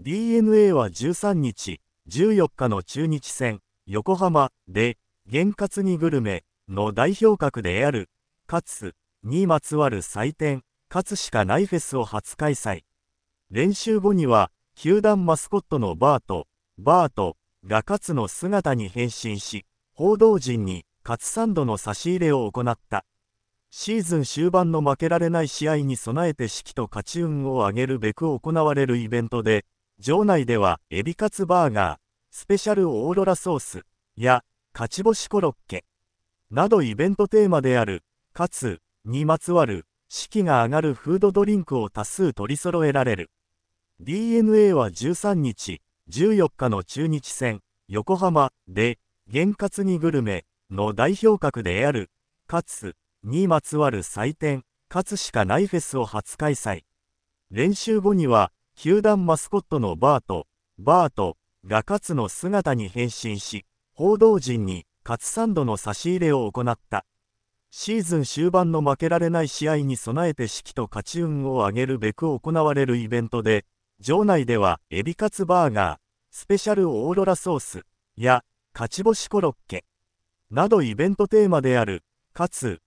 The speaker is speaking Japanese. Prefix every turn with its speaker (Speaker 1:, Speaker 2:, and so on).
Speaker 1: d n a は13日、14日の中日戦、横浜で、原活にグルメの代表格である、かつ、にまつわる祭典、かつしかないフェスを初開催。練習後には、球団マスコットのバート、バートがカツの姿に変身し、報道陣にカツサンドの差し入れを行った。シーズン終盤の負けられない試合に備えて指揮と勝ち運を上げるべく行われるイベントで、場内では、エビカツバーガー、スペシャルオーロラソース、や、勝ち星コロッケ、などイベントテーマである、かつ、にまつわる、士気が上がるフードドリンクを多数取り揃えられる。DNA は13日、14日の中日戦、横浜で、原活にグルメの代表格である、かつ、にまつわる祭典、かつしかないフェスを初開催。練習後には、球団マスコットのバート、バートがカツの姿に変身し、報道陣にカツサンドの差し入れを行った。シーズン終盤の負けられない試合に備えて指揮と勝ち運を上げるべく行われるイベントで、場内ではエビカツバーガー、スペシャルオーロラソースや勝ち星コロッケなどイベントテーマである、かつ